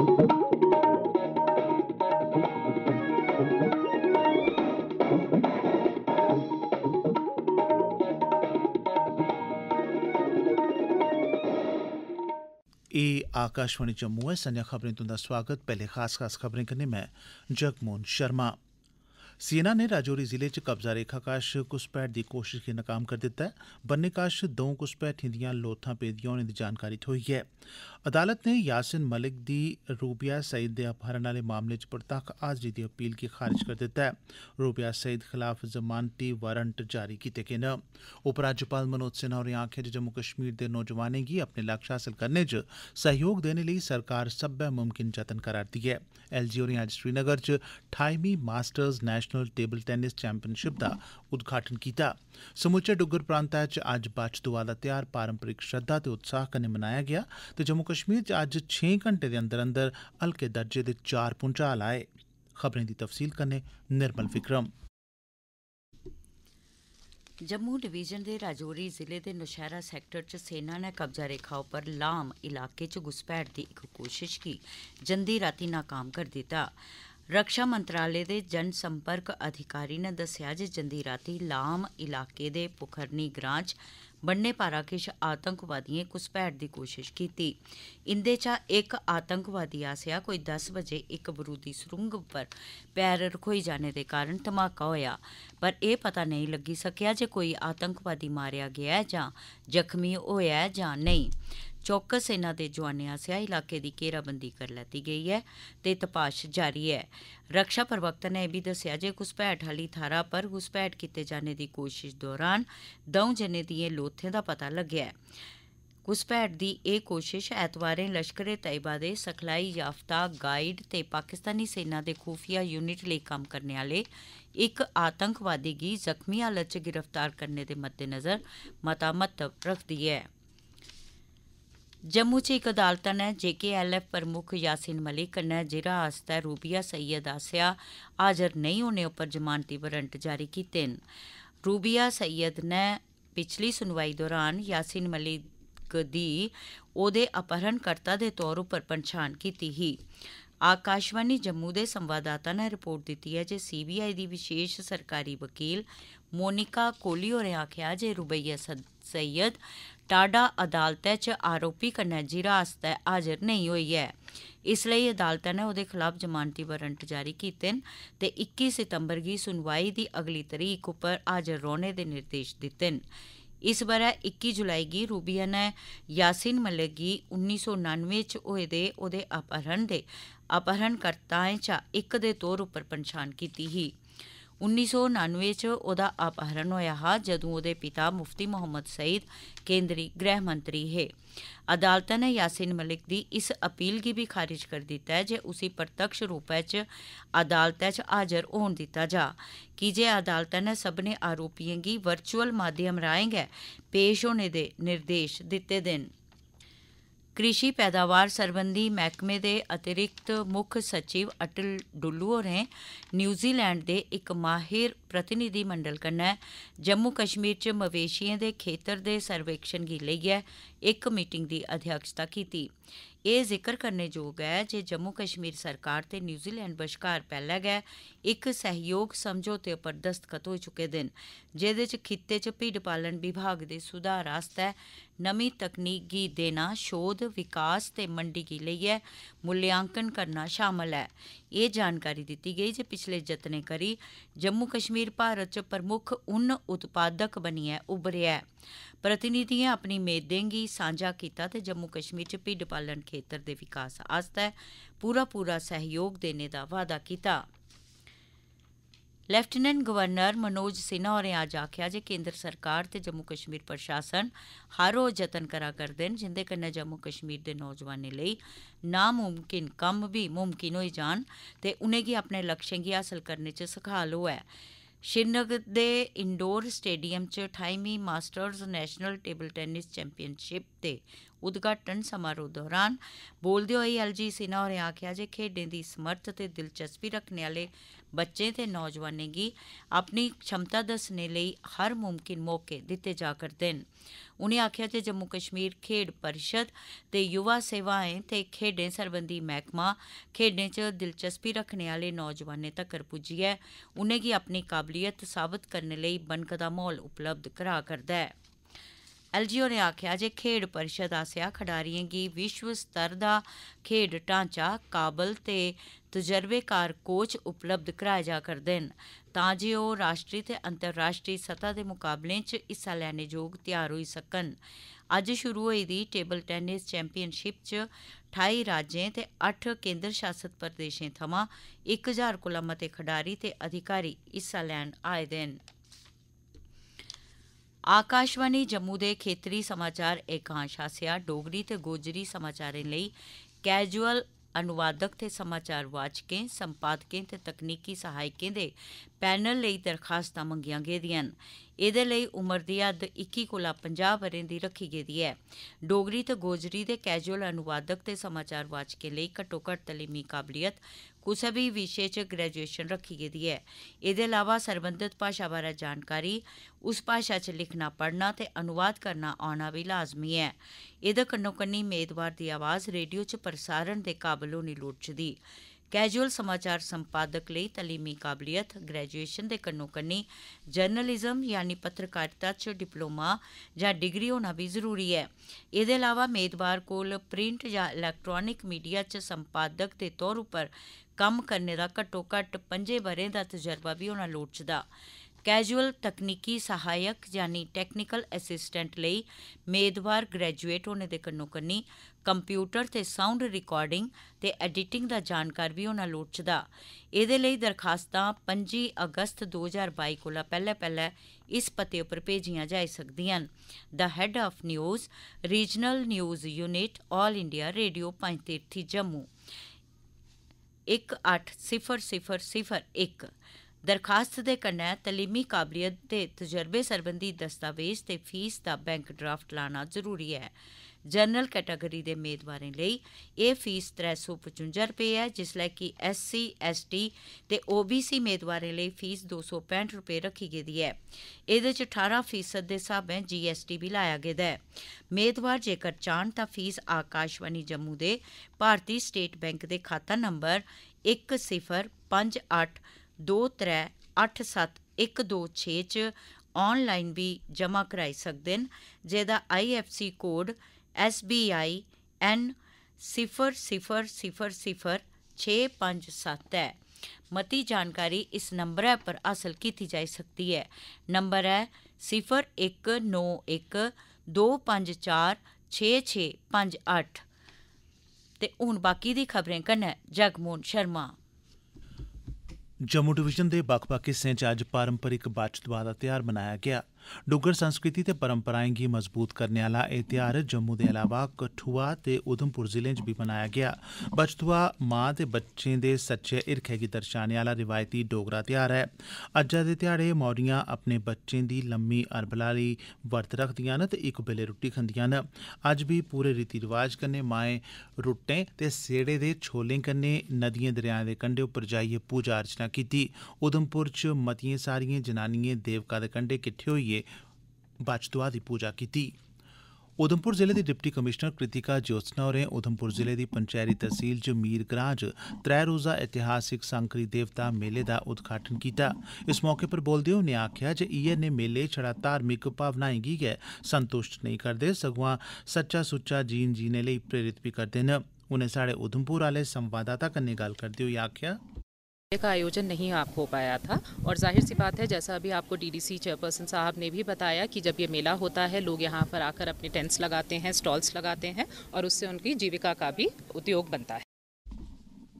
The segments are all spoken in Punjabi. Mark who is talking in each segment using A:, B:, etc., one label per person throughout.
A: ए आकाशवाणी जम्मू ऐ संजा खबरें तुंदा स्वागत पैह्ले खास खास खबरें कन्नै मैं जगमोहन शर्मा सेना नै राजौरी जिले च कब्जा रेखा कश घुसपैठ दी कोशश गी नकाम करी दित्ता ऐ बन्ने कश द'ऊं घुसपैठिएं दियां लोथां पेदियां होने दी जानकारी थ्होई ऐ अदालत नै यासिन मलिक दी रूबिया सईद दे अपहरण आले मामले च परतक्ख हाजरी दी अपील गी खारिज करी दित्ता ऐ रूबिया सईद खलाफ जमानती वारंट जारी कीते गे न उपराज्यपाल मनोज सिन्हा होरें आखेआ जे जम्मू कश्मीर दे नौजवानें गी अपने लक्ष्य हासल करने च सहयोग देने लेई सरकार सब्बै मुमकिन जतन करा'रदी ऐ एलजी होरें अज्ज श्रीनगर च ठाईमीं masters national national table tennis championship ਦਾ ਉਦਘਾਟਨ ਕੀਤਾ ਸਮੁੱਚੇ ਡੁੱਗਰ ਪ੍ਰਾਂਤਾ ਵਿੱਚ ਅੱਜ ਬੱਚ ਦਿਵਾਲਾ ਤਿਆਰ ਪਰੰਪਰਿਕ ਸ਼ਰਧਾ ਤੇ ਉਤਸ਼ਾਹ ਕਨੇ ਮਨਾਇਆ ਗਿਆ ਤੇ ਜੰਮੂ ਕਸ਼ਮੀਰ ਚ ਅੱਜ 6 ਘੰਟੇ ਦੇ ਅੰਦਰ ਅੰਦਰ ਹਲਕੇ ਦਰਜੇ ਦੇ 4 ਪੁੰਚਾ ਲਾਏ ਖਬਰਾਂ ਦੀ ਤਫਸੀਲ ਕਰਨੇ ਨਿਰਮਲ ਵਿਕਰਮ
B: ਜੰਮੂ ਡਿਵੀਜ਼ਨ ਦੇ ਰਾਜੌਰੀ ਜ਼ਿਲ੍ਹੇ ਦੇ ਨੁਸ਼ਹਿਰਾ ਸੈਕਟਰ ਚ ਸੈਨਾ ਨੇ ਕਬਜ਼ਾ ਰੇਖਾ ਉੱਪਰ ਲਾਮ ਇਲਾਕੇ ਚ ਗੁਸਪੈਠ ਦੀ ਇੱਕ ਕੋਸ਼ਿਸ਼ ਕੀਤੀ ਜੰਦੀ ਰਾਤੀ ਨਾਕਾਮ ਕਰ ਦਿੱਤਾ ਰੱਖਿਆ ਮੰਤਰਾਲੇ ਦੇ ਜਨ ਸੰਪਰਕ ਅਧਿਕਾਰੀ ਨੇ ਦੱਸਿਆ ਜੇ ਜੰਦੀ ਰਾਤੀ ਲਾਮ ਇਲਾਕੇ ਦੇ ਪੁਖਰਨੀ ਗ੍ਰਾਂਚ ਬੰਨੇ ਪਾਰਾ ਕਿਸ਼ ਆਤੰਕਵਾਦੀਆਂ ਭੈੜ ਦੀ ਕੋਸ਼ਿਸ਼ ਕੀਤੀ ਇੰਦੇ ਚਾ ਇੱਕ ਆਤੰਕਵਾਦੀ ਆਸਿਆ ਕੋਈ 10 ਵਜੇ ਇੱਕ ਬਰੂਦੀ ਸੁਰੰਗ ਉੱਪਰ ਪੈਰ ਰਖੋਈ ਜਾਣੇ ਦੇ ਕਾਰਨ ਧਮਾਕਾ ਹੋਇਆ ਪਰ ਇਹ ਪਤਾ ਨਹੀਂ ਲੱਗੀ ਸਕਿਆ ਜੇ ਕੋਈ ਆਤੰਕਵਾਦੀ ਮਾਰਿਆ ਗਿਆ ਜਾਂ ਜ਼ਖਮੀ ਹੋਇਆ ਜਾਂ ਨਹੀਂ ਚੌਕਸ ਇਹਨਾਂ ਦੇ ਜਵਾਨਿਆਂ ਸਿਆਹ ਇਲਾਕੇ ਦੀ ਘੇਰਾਬੰਦੀ ਕਰ ਲੈਤੀ ਗਈ ਹੈ ਤੇ ਤਪਾਸ਼ ਜਾਰੀ ਹੈ ਰੱਖਿਆ ਪ੍ਰਵਕਤਾ ਨੇ ਇਹ ਵੀ ਦੱਸਿਆ ਜੇ ਕੁਸਪੈਠ ਵਾਲੀ ਥਾਰਾ ਪਰ ਕੁਸਪੈਠ ਕੀਤੇ ਜਾਣੇ ਦੀ ਕੋਸ਼ਿਸ਼ ਦੌਰਾਨ ਦੋਂ ਜਨੇ ਦੀਆਂ ਲੋਥੇ ਦਾ ਪਤਾ ਲੱਗਿਆ ਹੈ ਕੁਸਪੈਠ ਦੀ ਇਹ ਕੋਸ਼ਿਸ਼ ਐਤਵਾਰੇ ਲਸ਼ਕਰੇ ਤੈਬਾ ਦੇ ਸਖਲਾਈ ਯਾਫਤਾ ਗਾਈਡ ਤੇ ਪਾਕਿਸਤਾਨੀ ਸੈਨਾ ਦੇ ਖੂਫੀਆ ਯੂਨਿਟ ਲਈ ਕੰਮ ਕਰਨ ਵਾਲੇ ਇੱਕ ਆਤੰਕਵਾਦੀ ਗੀ ਜ਼ਖਮੀ ਹਾਲਤ 'ਚ ਗ੍ਰਿਫਤਾਰ ਕਰਨ ਦੇ ਮੱਦੇਨਜ਼ਰ ਮਤਾਮਤ ਰੱਖਦੀ ਹੈ ਜੰਮੂ ਚ ਇੱਕ ਅਦਾਲਤ ਨੇ ਜੇਕੇਐਲਐਫ ਪ੍ਰਮੁੱਖ ਯਾਸੀਨ ਮਲਿਕ ਨੇ ਜਿਹੜਾ ਹਸਤਾ ਰੂਬੀਆ ਸੈਯਦ ਆਸਿਆ ਆਜਰ ਨਹੀਂ ਹੋਣੇ ਉੱਪਰ ਜ਼ਮਾਨਤੀ ਵਾਰੰਟ ਜਾਰੀ ਕੀਤੇ ਨੇ ਰੂਬੀਆ ਸੈਯਦ ਨੇ ਪਿਛਲੀ ਸੁਣਵਾਈ ਦੌਰਾਨ ਯਾਸੀਨ ਮਲਿਕ ਦੀ ਉਹਦੇ ਕਰਤਾ ਦੇ ਤੌਰ ਉੱਪਰ ਪਛਾਣ ਕੀਤੀ ਹੀ ਆਕਾਸ਼ਵਾਨੀ ਜੰਮੂ ਦੇ ਸੰਵਾਦਦਾਤਾ ਨੇ ਰਿਪੋਰਟ ਦਿੱਤੀ ਹੈ ਜੇ ਸੀਬੀਆਈ ਦੀ ਵਿਸ਼ੇਸ਼ ਸਰਕਾਰੀ ਵਕੀਲ मोनिका कोहली होरें आखेआ जे रुबैया सैयद टाडा अदालतै च आरोपी कन्नै जिरा आस्तै हाजर नेईं होई ऐ इस लेई अदालतै ने ओह्दे खलाफ जमानती वारंट जारी कीते न ते इक्की सितम्बर गी सुनवाई दी अगली तरीक उप्पर हाजर रौह्ने दे निर्देश दित्ते न इस ब'रै इक्की जुलाई गी रूबिया नै यासीन मलिक गी उन्नी सौ नानुए च होए दे ओह्दे अपहरण दे अपहरणकर्ताएं चा इक दे तौर उप्पर पन्छान कीती ही 1999 ਚ ਉਹਦਾ ਅਪਹਰਣ ਹੋਇਆ ਹਾ ਜਦੋਂ ਉਹਦੇ ਪਿਤਾ ਮੁਫਤੀ ਮੁਹੰਮਦ ਸੈਦ ਕੇਂਦਰੀ ਗ੍ਰਹਿ ਮੰਤਰੀ ਹੈ ਅਦਾਲਤ ਨੇ ਯਾਸੀਨ ਮਲਿਕ ਦੀ ਇਸ ਅਪੀਲ ਕੀ ਵੀ ਖਾਰਜ ਕਰ ਦਿੱਤਾ ਹੈ ਜੇ ਉਸੇ ਪ੍ਰਤੱਖ ਰੂਪ ਵਿੱਚ ਅਦਾਲਤ ਚ ਹਾਜ਼ਰ ਹੋਣ ਦਿੱਤਾ ਜਾ ਕਿ ਜੇ ਅਦਾਲਤ ਨੇ ਸਭਨੇ ਆਰੋਪੀਆਂ ਕੀ ਵਰਚੁਅਲ ਮਾਧਿਅਮ ਰਾਏਗਾ ਪੇਸ਼ ਹੋਣੇ ਦੇ ਨਿਰਦੇਸ਼ ਦਿੱਤੇ ਦਿਨ कृषि पैदावार संबंधी महकमे ਦੇ ਅਤਿਰਿਕਤ ਮੁੱਖ सचिव अटल डुल्लू होरें न्यूजीलैंड दे इक माहिर प्रतिनिधिमंडल कन्नै जम्मू कश्मीर च मवेशियें दे खेतर दे सर्वेक्षण गी लेइयै ਇੱਕ ਮੀਟਿੰਗ ਦੀ ਅਧਿਆਕਸ਼ਤਾ ਕੀਤੀ ਇਹ ਜ਼ਿਕਰ ਕਰਨੇ ਯੋਗ ਹੈ ਜੇ ਜੰਮੂ ਕਸ਼ਮੀਰ ਸਰਕਾਰ ਤੇ ਨਿਊਜ਼ੀਲੈਂਡ ਵਿਚਕਾਰ ਪਹਿਲਾ ਗਿਆ ਇੱਕ ਸਹਿਯੋਗ ਸਮਝੌਤੇ ਉੱਪਰ ਦਸਤਖਤ ਹੋ ਚੁੱਕੇ ਦਿਨ ਜਿਹਦੇ ਚ ਖਿੱਤੇ ਚ ਭੀੜ ਪਾਲਣ ਵਿਭਾਗ ਦੇ ਸੁਧਾਰ ਆਸਤੇ ਨਵੀਂ ਤਕਨੀਕੀ ਦੇਣਾ ਸ਼ੋਧ ਵਿਕਾਸ ਤੇ ਮੰਡੀ ਕੀ ਲਈ ਹੈ ਮੁਲਿਆਂਕਨ ਕਰਨਾ ਸ਼ਾਮਲ ਹੈ ਇਹ ਜਾਣਕਾਰੀ ਦਿੱਤੀ ਗਈ ਜੇ ਪਿਛਲੇ ਜਤਨੇ ਕਰੀ ਜੰਮੂ ਕਸ਼ਮੀਰ ਭਾਰਤ ਚ ਪ੍ਰਮੁੱਖ ਉਨ ਉਤਪਾਦਕ ਬਣੀ ਹੈ ਉਭਰਿਆ ਹੈ ਪ੍ਰਤੀਨਿਧੀਆਂ ਆਪਣੀ ਮੇਦੇਂਗੀ ਸਾਂਝਾ ਕੀਤਾ ਤੇ ਜੰਮੂ ਕਸ਼ਮੀਰ 'ਚ ਭਿੱਡ ਪਾਲਣ ਖੇਤਰ ਦੇ ਵਿਕਾਸ ਆਸਤੇ ਪੂਰਾ ਪੂਰਾ ਸਹਿਯੋਗ ਦੇਣੇ ਦਾ ਵਾਅਦਾ ਕੀਤਾ। ਲੈਫਟੀਨੈਂਟ ਗਵਰਨਰ ਮਨੋਜ ਸਿਨਹਾ ਹੋਰੇ ਅੱਜ ਆਖਿਆ ਜੇ ਕੇਂਦਰ ਸਰਕਾਰ ਤੇ ਜੰਮੂ ਕਸ਼ਮੀਰ ਪ੍ਰਸ਼ਾਸਨ ਹਰ ਰੋਜ਼ ਯਤਨ ਕਰਾ ਕਰਦੇ ਨੇ ਜਿੰਦੇ ਕੰਨੇ ਜੰਮੂ ਕਸ਼ਮੀਰ ਦੇ ਨੌਜਵਾਨਾਂ ਲਈ ਨਾ ਮੁਮਕਿਨ ਕੰਮ ਵੀ ਮੁਮਕਿਨ ਹੋਈ ਜਾਣ ਤੇ ਉਹਨੇ ਕੀ ਆਪਣੇ ਲਕਸ਼ਯ ਕੀ ਹਾਸਲ ਕਰਨੇ ਚ ਸਖਾਲ ਹੋਇਆ ਸ਼੍ਰੀਨਗਰ ਦੇ ਇੰਡੋਰ ਸਟੇਡੀਅਮ 'ਚ 28ਵੀਂ masters national table tennis championship ਦੇ ਉਦਘਾਟਨ ਸਮਾਰੋਹ ਦੌਰਾਨ ਬੋਲਦੇ ਹੋਏ ਐਲਜੀ ਸਿਨਾ ਹੋਰੇ ਆਖਿਆ ਜੇ ਖੇਡਾਂ ਦੀ ਸਮਰੱਥ ਤੇ ਦਿਲਚਸਪੀ ਰੱਖਣ ਵਾਲੇ ਬੱਚੇ ਤੇ ਦੀ ਆਪਣੀ ਸ਼ਮਤਾ ਦੱਸਣੇ ਲਈ ਹਰ ਮੁਮਕਿਨ ਮੌਕੇ ਦਿੱਤੇ ਜਾ ਕਰਦੇ ਨੇ ਉਨੇ ਆਖਿਆ ਤੇ ਜੰਮੂ ਕਸ਼ਮੀਰ ਖੇਡ ਪਰਿਸ਼ਦ ਤੇ ਯੁਵਾ ਸੇਵਾਵਾਂ ਤੇ ਖੇਡੇ ਸਰਬੰਧੀ ਮਹਿਕਮਾ ਖੇਡੇ 'ਚ ਦਿਲਚਸਪੀ ਰੱਖਣ ਵਾਲੇ ਨੌਜਵਾਨੇ ਤੱਕ ਪਹੁੰਚੀ ਹੈ ਉਨੇ ਕੀ ਆਪਣੀ ਕਾਬਲੀਅਤ ਸਾਬਤ ਕਰਨ ਲਈ ਬਨਕਦਾ ਮਾਹੌਲ ਉਪਲਬਧ ਕਰਾ ਕਰਦਾ ਹੈ ਐਲਜੀਓ ਨੇ ਆਖਿਆ ਜੇ ਖੇਡ ਪਰਿਸ਼ਦ ਆਸਿਆ ਖਿਡਾਰੀਆਂ ਦੀ ਵਿਸ਼ਵ ਸਤਰ ਦਾ ਖੇਡ ਢਾਂਚਾ ਕਾਬਲ ਤੇ ਤਜਰਬੇਕਾਰ ਕੋਚ ਉਪਲਬਧ ਕਰਾਇਆ ਜਾ ਕਰਦੇ ਹਨ ਤਾਂ ਜੇ ਉਹ ਰਾਸ਼ਟਰੀ ਤੇ ਅੰਤਰਰਾਸ਼ਟਰੀ ਸਤਾ ਦੇ ਮੁਕਾਬਲੇ 'ਚ ਹਿੱਸਾ ਲੈਣ ਯੋਗ ਤਿਆਰ ਹੋਈ ਸਕਣ ਅੱਜ ਸ਼ੁਰੂ ਹੋਈ ਦੀ ਟੇਬਲ ਟੈਨਿਸ ਚੈਂਪੀਅਨਸ਼ਿਪ 'ਚ 28 ਰਾਜਾਂ ਤੇ 8 ਕੇਂਦਰ ਸ਼ਾਸਿਤ ਪ੍ਰਦੇਸ਼ਾਂ ਥਮਾਂ 1000 ਕੋਲੋਂ ਮਤੇ ਖਿਡਾਰੀ ਤੇ ਅਧਿਕਾਰੀ ਹਿੱਸਾ ਲੈਣ ਆਏ ਦੇਣ ਆਕਾਸ਼ਵਾਨੀ ਜੰਮੂ ਦੇ ਖੇਤਰੀ ਸਮਾਚਾਰ ਇਕਾਂਸ਼ ਆਸਿਆ ਡੋਗਰੀ ਤੇ ਗੋਜਰੀ ਸਮਾਚਾਰਾਂ ਲਈ ਕੈਜੂਅਲ ਅਨੁਵਾਦਕ ਤੇ ਸਮਾਚਾਰ ਵਾਚਕੇ ਸੰਪਾਦਕੇ ਤੇ ਤਕਨੀਕੀ ਸਹਾਇਕੇ ਦੇ ਪੈਨਲ ਲਈ ਦਰਖਾਸਤਾਂ ਮੰਗੀਆਂ ਗਈਆਂ ਹਨ ਇਹਦੇ ਲਈ ਉਮਰ ਦੀ ਹੱਦ 21 ਕੋਲਾ 50 ਵਰੇ ਦੀ ਰੱਖੀ ਗਈ ਦੀ ਹੈ ਡੋਗਰੀ ਤੇ ਗੋਜਰੀ ਦੇ ਕੈਜੂਅਲ ਅਨੁਵਾਦਕ ਤੇ ਸਮਾਚਾਰ ਵਾਚਕੇ ਲਈ ਘੱਟੋ ਘੱਟ ਤਲੀਮੀ ਕਾਬਲੀਅਤ ਕੁਸੇ ਵੀ ਵਿਸ਼ੇ 'ਚ ਗ੍ਰੈਜੂਏਸ਼ਨ ਰੱਖੀ ਗਈ ਹੈ ਇਹਦੇ ਇਲਾਵਾ ਸਰਬੰਧਿਤ ਭਾਸ਼ਾ ਬਾਰੇ ਜਾਣਕਾਰੀ ਉਸ ਭਾਸ਼ਾ 'ਚ ਲਿਖਣਾ ਪੜਨਾ ਤੇ ਅਨੁਵਾਦ ਕਰਨਾ ਆਉਣਾ ਵੀ ਲਾਜ਼ਮੀ ਹੈ ਇਹਦੇ ਕੰਨੋ ਕੰਨੀ ਮੇਦਵਾਰ ਦੀ ਆਵਾਜ਼ ਰੇਡੀਓ 'ਚ ਪ੍ਰਸਾਰਣ ਦੇ ਕਾਬਲ ਹੋਣੀ ਲੋੜ ਚਦੀ ਕੈਜੂਅਲ ਸਮਾਚਾਰ ਸੰਪਾਦਕ ਲਈ ਤਾਲੀਮੀ ਕਾਬਲੀਅਤ ਗ੍ਰੈਜੂਏਸ਼ਨ ਦੇ ਕੰਨੋ ਕੰਨੀ ਜਰਨਲਿਜ਼ਮ ਯਾਨੀ ਪੱਤਰਕਾਰਤਾ 'ਚ ਡਿਪਲੋਮਾ ਜਾਂ ਡਿਗਰੀ ਹੋਣਾ ਵੀ ਜ਼ਰੂਰੀ ਹੈ ਇਹਦੇ ਇਲਾਵਾ ਮੇਦਵਾਰ ਕੋਲ ਪ੍ਰਿੰਟ ਜਾਂ ਇਲੈਕਟ੍ਰੋਨਿਕ ਮੀਡੀਆ 'ਚ ਸੰਪਾਦਕ ਦੇ ਤੌਰ ਉੱਪਰ ਕੰਮ ਕਰਨੇ ਦਾ ਘੱਟੋ ਘੱਟ 5 ਬਰੇ ਦਾ ਤਜਰਬਾ ਵੀ ਹੋਣਾ ਲੋੜਚਦਾ ਕੈਜੂਅਲ ਤਕਨੀਕੀ ਸਹਾਇਕ ਯਾਨੀ ਟੈਕਨੀਕਲ ਅਸਿਸਟੈਂਟ ਲਈ ਮੇਦਵਾਰ ਗ੍ਰੈਜੂਏਟ ਹੋਣੇ ਦੇ ਕੰਨੋ ਕੰਨੀ ਕੰਪਿਊਟਰ ਤੇ ਸਾਊਂਡ ਰਿਕਾਰਡਿੰਗ ਤੇ ਐਡੀਟਿੰਗ ਦਾ ਜਾਣਕਾਰ ਵੀ ਉਹਨਾਂ ਲੋੜਚਦਾ ਇਹਦੇ ਲਈ ਦਰਖਾਸਤਾਂ 25 ਅਗਸਤ 2022 ਕੋਲ ਪਹਿਲੇ ਪਹਿਲੇ ਇਸ ਪਤੇ ਉੱਪਰ ਭੇਜੀਆਂ ਜਾ ਸਕਦੀਆਂ ਦਾ head of news regional news unit 올 India radio 533 Jammu 1800001 ਦਰਖਾਸਤ ਦੇ ਕੰਨੈ ਤਲੀਮੀ ਕਾਬਲੀਅਤ ਦੇ ਤਜਰਬੇ ਸਰਬੰਧੀ ਦਸਤਾਵੇਜ਼ ਤੇ ਫੀਸ ਦਾ ਬੈਂਕ ਡਰਾਫਟ ਲਾਣਾ ਜ਼ਰੂਰੀ ਹੈ ਜਨਰਲ ਕੈਟਾਗਰੀ ਦੇ ਉਮੀਦਵਾਰਾਂ ਲਈ ਇਹ ਫੀਸ 355 ਰੁਪਏ ਹੈ ਜਿਸ ਲਈ ਕਿ ਐਸਸੀ ਐਸਟੀ ਤੇ ਓਬੀਸੀ ਉਮੀਦਵਾਰਾਂ ਲਈ ਫੀਸ 265 ਰੁਪਏ ਰੱਖੀ ਗਈ ਹੈ ਇਹਦੇ ਚ 18% ਦੇ ਹਿਸਾਬੇ ਜੀਐਸਟੀ ਵੀ ਲਾਇਆ ਗਿਆ ਹੈ ਉਮੀਦਵਾਰ ਜੇਕਰ ਚਾਹਣ ਤਾਂ ਫੀਸ ਆਕਾਸ਼ਵਾਨੀ ਜੰਮੂ ਦੇ ਭਾਰਤੀ ਸਟੇਟ ਬੈਂਕ ਦੇ ਖਾਤਾ ਨੰਬਰ 1058 2387126 'ਚ ਆਨਲਾਈਨ ਵੀ ਜਮ੍ਹਾਂ ਕਰਾਈ ਸਕਦੇ ਹਨ ਜਿਹਦਾ ਆਈਐਫਸੀ ਕੋਡ 0000657 ਹੈ ਮਤੀ ਜਾਣਕਾਰੀ ਇਸ ਨੰਬਰ ਪਰ ਅਸਲ ਕੀਤੀ ਜਾ ਸਕਦੀ ਹੈ ਨੰਬਰ ਹੈ 0191254 6658 ਤੇ ਹੁਣ ਬਾਕੀ ਦੀ ਖਬਰਾਂ ਕਨ ਹੈ ਸ਼ਰਮਾ
A: ਜੰਮੂ ਡਿਵੀਜ਼ਨ ਦੇ ਵੱਖ ਵੱਖ ਅੱਜ ਪਰੰਪਰਿਕ ਬਚਤ ਦਾ ਤਿਉਹਾਰ ਮਨਾਇਆ ਗਿਆ। डुग्गर संस्कृति ते परम्पराएं गी मजबूत करने आला एह् ध्यार जम्मू दे अलावा कठुआ ते उधमपुर जिलें च बी मनाया गेआ बचतुआ मां ते बच्चें दे सच्चे हिरखै गी दर्शाने आला रिवायती डोगरा ध्यार ऐ अज्जै दे ध्याड़े मौरियां अपने बच्चें दी लम्मी अरबला लेई वर्त रखदियां न ते इक बेल्ले रुट्टी खंदियां न अज्ज बी पूरे रीति रिवाज कन्नै माएं रुट्टें ते सेड़े दे छोलें कन्नै नदिएं दरियाएं दे कंडे उप्पर जाइयै पूजा अर्चना कीती उधमपुर च मतिएं सारिएं जनानिएं देवका दे कंडे किट्ठे होइयै ते बच्छ दुआ दी पूजा कीती उधमपुर जिले दी डिप्टी कमीशनर कृतिका ज्योत्सना होरें उधमपुर जिले दी पंचैरी तैह्सील च मीर ग्रां च त्रै रोजा ऐतिहासिक सांकरी देवता मेले दा उद्घाटन कीता इस मौके पर बोलदे होई उनें आखेआ जे इयै नेह् मेले छड़ा धार्मिक भावनाएं गी गै संतुष्ट नेईं करदे सगुआं सच्चा सुच्चा जीन जीने लेई प्रेरित बी करदे न उनें स्हाड़े उधमपुर आह्ले संवाददाता कन्नै गल्ल करदे होई आखेआ
B: का आयोजन नहीं आप हो पाया था और जाहिर सी बात है जैसा अभी आपको डीडीसी चेयरपर्सन साहब ने भी बताया कि जब ये मेला होता है लोग यहाँ पर आकर अपने टेंट्स लगाते हैं स्टॉल्स लगाते हैं और उससे उनकी जीविका का भी उद्योग बनता है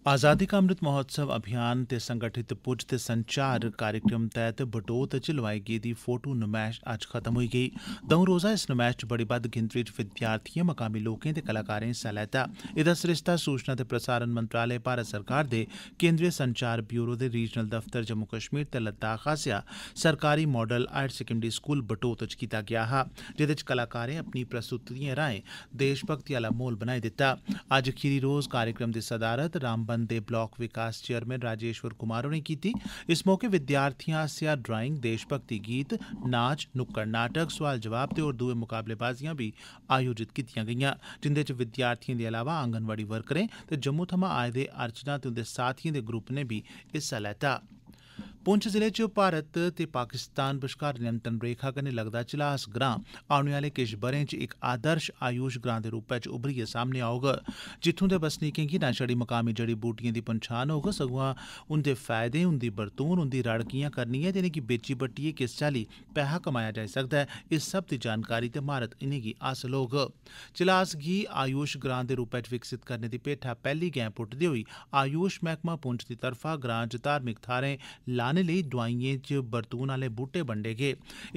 A: ਆਜ਼ਾਦੀ ਕਾ ਅੰਮ੍ਰਿਤ ਮਹੋਤਸਵ ਅਭਿਆਨ ਤੇ ਸੰਗਠਿਤ ਪੁੱਜ ਤੇ ਸੰਚਾਰ ਕਾਰਜਕ੍ਰਮ ਤਹਿਤ ਬਟੋਤ ਚ ਲਵਾਈ ਗਈ ਦੀ ਫੋਟੋ ਨਮਾਇਸ਼ ਅੱਜ ਖਤਮ ਹੋਈ ਗਈ ਦੋ ਰੋਜ਼ਾ ਇਸ ਨਮਾਇਸ਼ ਚ ਬੜੀ ਵੱਧ ਗਿਣਤੀ ਚ ਵਿਦਿਆਰਥੀਆਂ ਮਕਾਮੀ ਲੋਕਾਂ ਤੇ ਕਲਾਕਾਰਾਂ ਹਿੱਸਾ ਲੈਤਾ ਇਹਦਾ ਸ੍ਰਿਸ਼ਤਾ ਸੂਚਨਾ ਤੇ ਪ੍ਰਸਾਰਣ ਮੰਤਰਾਲੇ ਭਾਰਤ ਸਰਕਾਰ ਦੇ ਕੇਂਦਰੀ ਸੰਚਾਰ ਬਿਊਰੋ ਦੇ ਰੀਜਨਲ ਦਫ਼ਤਰ ਜੰਮੂ ਕਸ਼ਮੀਰ ਤੇ ਲੱਦਾਖ ਆਸਿਆ ਸਰਕਾਰੀ model higher secondary school Batote ਚ ਕੀਤਾ ਗਿਆ ਹਾ ਜਿਹਦੇ ਚ ਕਲਾਕਾਰਾਂ ਆਪਣੀ ਪ੍ਰਸਤੁਤੀਆਂ ਰਾਏ ਦੇਸ਼ ਭਗਤੀ ਵਾਲਾ ਮੋਲ ਬਣਾਈ ਦਿੱਤਾ ਅੱਜ ਅਖੀਰੀ ਰੋਜ਼ ਕਾਰਜਕ੍ਰਮ ਦੀ ਸਦਾਰਤ ਰਾਮ रामबन दे ब्लाक विकास चेयरमैन राजेश्वर कुमार होरें कीती इस मौके विद्यार्थिएं आसेआ ड्राईंग देश भक्ति गीत नाच नुक्कड़ नाटक सोआल जवाब ते होर दुए मुकाबलेबाजियां बी आयोजित कीतीआं गेईआं जिंदे च विद्यार्थिएं दे अलावा आंगनवाड़ी वर्करें ते जम्मू थमां आए दे अर्चना ते उंदे साथिएं दे ग्रुप नै बी हिस्सा लैता हा पुंछ जिले च भारत ते पाकिस्तान बश्कार नियंत्रण रेखा कन्नै लगदा चिल्हास ग्रां औने आले किश ब'रें च इक आदर्श आयूष ग्रां दे रूपै च उभरियै सामने औग जित्थूं दे बसनीकें गी ना छड़ी मकामी जड़ी बूटिएं दी पंछान होग सगुआं उंदे फायदे उंदी बरतून उंदी रड़कियां करनी ऐ ते इनेंगी बेची बट्टियै किस चाल्ली पैहा कमाया जाई सकदा ऐ इस सब दी जानकारी ते म्हारत इनेंगी हासल होग चिल्हास गी आयूष ग्रां दे रूपै च विकसित करने दी भेठा पैहली गैंह पुट्टदे होई आयूष मैह्कमा पुंछ दी तरफा ग्रां च धार्मिक थाहरें लाने लाने लेई दोआइयें च बरतून आले बूहटे बंडे गे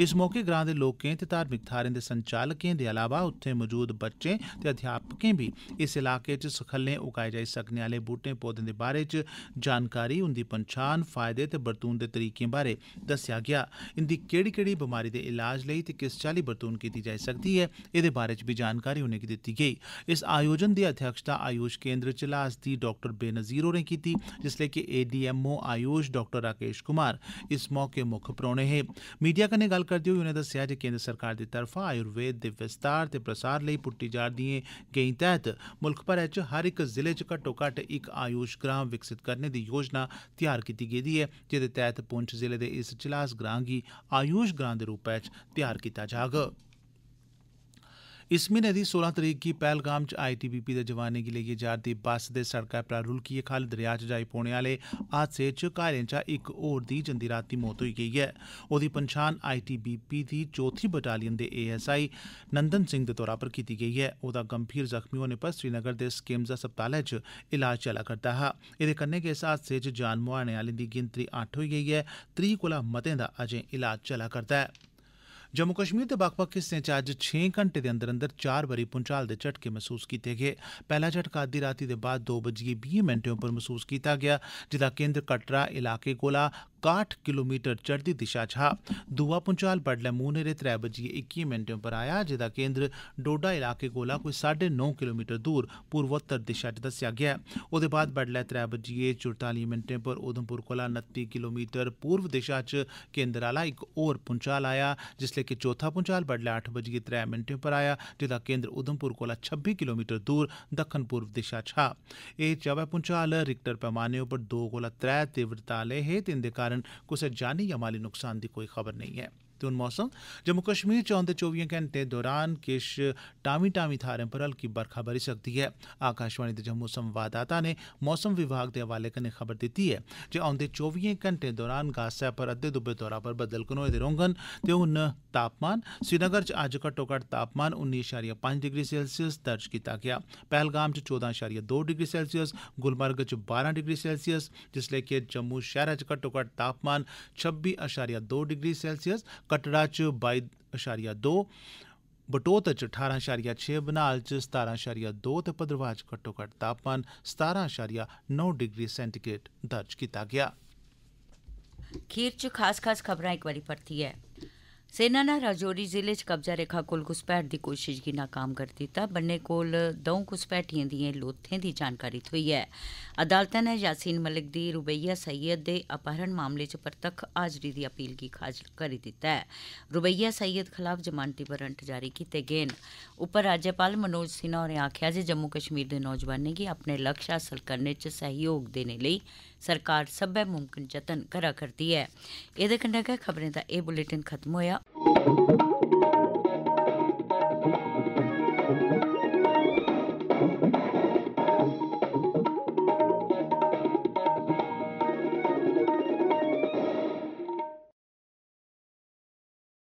A: इस मौके ग्रां दे लोकें ते धार्मिक थाहरें दे संचालकें दे अलावा उत्थे मजूद बच्चें ते अध्यापकें बी इस इलाके च सखल्लें उगाए जाई सकने आले बूहटें पौधें दे बारै च जानकारी उन्दी पंछान फायदे ते बरतून दे तरीकें बारै दस्सेआ गेआ इन्दी केहड़ी केहड़ी बमारी दे इलाज लेई ते किस चाल्ली बरतून कीती जाई सकदी ऐ एहदे बारै च बी जानकारी उनेंगी दित्ती गेई इस आयोजन दी अध्यक्षता आयुष केन्द्र च ल्हास दी डाक्टर बेनज़ीर होरें कीती जिसलै कि एडीएमओ आयुष डाक्टर राकेश ਰਾਜੇਸ਼ ਕੁਮਾਰ ਇਸ ਮੌਕੇ ਮੁੱਖ ਪ੍ਰੋਣੇ ਹੈ ਮੀਡੀਆ ਕਨੇ ਗੱਲ ਕਰਦੇ ਹੋ ਉਹਨੇ ਦੱਸਿਆ ਕਿ ਕੇਂਦਰ ਸਰਕਾਰ ਦੀ ਤਰਫਾ ਆਯੁਰਵੇਦ ਦੇ ਵਿਸਤਾਰ ਤੇ ਪ੍ਰਸਾਰ ਲਈ ਪੁੱਟੀ ਜਾ ਰਹੀਆਂ ਗਈ ਤਹਿਤ ਮੁਲਕ ਭਰ ਵਿੱਚ ਹਰ ਇੱਕ ਜ਼ਿਲ੍ਹੇ 'ਚ ਘੱਟੋ ਘੱਟ ਇੱਕ ਆਯੂਸ਼ ਗ੍ਰਾਮ ਵਿਕਸਿਤ ਕਰਨ ਦੀ ਯੋਜਨਾ ਤਿਆਰ ਕੀਤੀ ਗਈ ਹੈ ਜਿਹਦੇ ਤਹਿਤ ਪੁੰਛ ਜ਼ਿਲ੍ਹੇ ਦੇ ਇਸ ਚਿਲਾਸ ਗ੍ਰਾਮ ਦੀ ਆਯੁਸ਼ ਗ੍ਰਾਮ ਦੇ ਰੂਪ ਵਿੱਚ ਤਿਆਰ ਕੀਤਾ ਜਾਗਾ इस म्हीने दी सोलां तरीक गी पैहलगाम च आईटीबीपी दे जवानें गी लेइयै जा'रदी बस दे सड़कै परा रूलकियै खल्ल दरेया च जाई पौने आले हादसे च घायलें चा इक होर दी जंदी रातीं मौत होई गेई ऐ ओदी पंछान आईटीबीपी दी चौथी बटालियन दे एएसआई नंदन सिंह दे तौरा पर कीती गेई ऐ ओदा गंभीर जख्मी होने पर श्रीनगर दे स्किम्स अस्पतालै च इलाज चलै करदा हा एदे कन्नै गै इस हादसे च जान मुहाने आलें दी गिनतरी अट्ठ होई गेई ऐ त्रीह् कोला मतें दा अजें इलाज चलै करदा ऐ जम्मू कश्मीर दे बक्ख बक्ख हिस्सें च अज्ज छें घंटे दे अंदर अंदर चार बारी भूंचाल दे झटके मसूस कीते गे पैहला झटका अद्दी रातीं दे बाद दो बज्जियै बीएं मैंटें पर मसूस कीता गेआ जेदा केन्द्र कटड़ा इलाके कोला काठ किलोमीटर चढ़दी दिशा च हा दूआ भूंचाल बड्डलै मूंह न्हेरे त्रै बज्जियै इक्कियें मिंटें पर आया जेदा केन्द्र डोडा इलाके कोला कोई साड्डे नौ किलोमीटर दूर पूर्वोत्तर दिशा च दस्सेआ गेआ ऐ बाद बड्डलै त्रै बज्जियै चुरतालियें मिंटें पर उधमपुर कोला नत्ती किलोमीटर पूर्व दिशा च केन्द्र आला इक होर भूंचाल आया जिसलै कि चौथा भूंचाल बड्डलै अट्ठ बज्जियै त्रै मिंटें पर आया जेदा केन्द्र उधमपुर कोला छब्बी किलोमीटर दूर दक्खन पूर्व दिशा च हा एह् चवै भूंचाल रिक्टर पैमाने पर दो कोला त्रै तीव्रता आले हे ते इंदे कारण कारण कुसै जानी या माली नुक्सान दी कोई खबर नेईं ऐ ते हून मौसम जम्मू कश्मीर च औंदे घंटे दौरान किश टामी टामी थाहरें पर हल्की बरखा बरी सकदी ऐ आकाशवाणी दे जम्मू संवाददाता नै मौसम विभाग दे हवाले कन्नै खबर दित्ती ऐ जे औंदे चौबिएं घैंटें दौरान गासै पर अद्दे दुब्बे तौरा पर बदल घनोए दे रौह्ङन ते हून तापमान श्रीनगर च अज्ज घट्ट तापमान उन्नी इशारिया पंज डिग्री सेल्सियस दर्ज कीता गेआ पहलगाम च चौदां इशारिया दो डिग्री सेल्सियस गुलमर्ग च बारां डिग्री सेल्सियस जिसलै कि जम्मू शहर च घट्ट तापमान छब्बी अशारिया दो डिग्री सेल्सियस ਕਟੜਾ ਚ 22.2 ਬਟੋਤ ਚ 18.6 ਬਨਾਲ ਚ 17.2 ਤੇ ਪਦਰਵਾਜ ਘੱਟੋ ਘੱਟ ਤਾਪਮਾਨ 17.9 ਡਿਗਰੀ ਸੈਂਟੀਗ੍ਰੇਡ ਦਰਜ ਕੀਤਾ ਗਿਆ
B: ਖੀਰ ਚ ਖਾਸ ਖਾਸ ਖਬਰਾਂ ਇੱਕ ਵਾਰੀ ਪੜਤੀ ਹੈ ਸੈਨਾ ਨੇ ਰਾਜੌਰੀ ਜ਼ਿਲ੍ਹੇ 'ਚ ਕਬਜ਼ਾ ਰੇਖਾ ਕੋਲ ਘੁਸਪੈਠ ਦੀ ਕੋਸ਼ਿਸ਼ ਕੀ ਨਾਕਾਮ ਕਰ ਦਿੱਤਾ ਬੰਨੇ ਕੋਲ ਦੋਂ ਘੁਸਪੈਠੀਆਂ ਦੀਆਂ ਲੋਥਾਂ ਦੀ ਜਾਣਕਾਰੀ ਹੋਈ ਹੈ ਅਦਾਲਤ ਨੇ ਯਾਸੀਨ ਮਲਿਕ ਦੀ ਰੁਬਈਆ ਸੈਦ ਦੇ ਅਪਹਰਣ ਮਾਮਲੇ 'ਚ ਪ੍ਰਤੱਖ ਹਾਜ਼ਰੀ ਦੀ ਅਪੀਲ ਕੀ ਖਾਜ ਕਰ ਦਿੱਤਾ ਹੈ ਰੁਬਈਆ ਸੈਦ ਖਿਲਾਫ ਜ਼ਮਾਨਤੀ ਵਾਰੰਟ ਜਾਰੀ ਕੀਤੇ ਗਏ ਨੇ ਉਪਰ ਰਾਜਪਾਲ ਮਨੋਜ ਸਿਨਹਾ ਨੇ ਆਖਿਆ ਜੇ ਜੰਮੂ ਕਸ਼ਮੀਰ ਦੇ ਨੌਜਵਾਨ ਨੇ ਕਿ ਆਪਣੇ ਲਕਸ਼ ਹਾਸਲ ਕਰਨੇ 'ਚ ਸਹਿਯੋਗ ਦੇਣ ਲਈ ਸਰਕਾਰ ਸਭੇ ਮੁਮਕਿਨ ਯਤਨ ਕਰਾ ਕਰਦੀ ਹੈ ਇਹਦੇ ਕੰਡਾ ਖਬਰਾਂ ਦਾ ਇਹ ਬੁਲੇਟਿਨ ਖਤਮ ਹੋਇਆ Thank you.